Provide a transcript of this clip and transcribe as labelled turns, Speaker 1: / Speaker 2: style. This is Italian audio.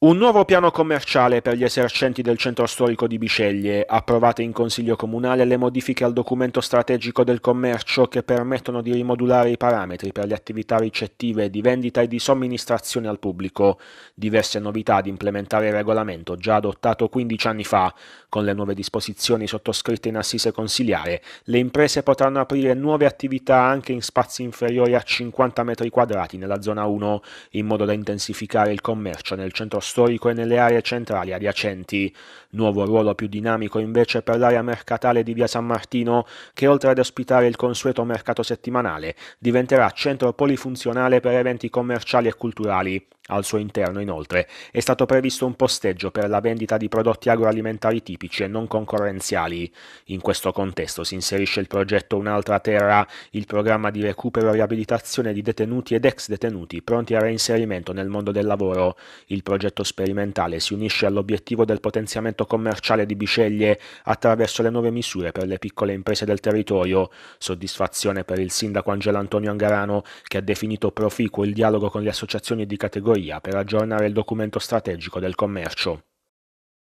Speaker 1: Un nuovo piano commerciale per gli esercenti del centro storico di Biceglie, approvate in Consiglio Comunale le modifiche al documento strategico del commercio che permettono di rimodulare i parametri per le attività ricettive di vendita e di somministrazione al pubblico, diverse novità ad implementare il regolamento già adottato 15 anni fa. Con le nuove disposizioni sottoscritte in assise consiliare, le imprese potranno aprire nuove attività anche in spazi inferiori a 50 metri quadrati nella zona 1, in modo da intensificare il commercio nel centro storico storico e nelle aree centrali adiacenti. Nuovo ruolo più dinamico invece per l'area mercatale di via San Martino, che oltre ad ospitare il consueto mercato settimanale, diventerà centro polifunzionale per eventi commerciali e culturali, al suo interno, inoltre, è stato previsto un posteggio per la vendita di prodotti agroalimentari tipici e non concorrenziali. In questo contesto si inserisce il progetto Un'altra terra, il programma di recupero e riabilitazione di detenuti ed ex detenuti pronti al reinserimento nel mondo del lavoro. Il progetto sperimentale si unisce all'obiettivo del potenziamento commerciale di Bisceglie attraverso le nuove misure per le piccole imprese del territorio. Soddisfazione per il sindaco Angelo Antonio Angarano, che ha definito proficuo il dialogo con le associazioni di categoria Scajoia per aggiornare il documento strategico del commercio.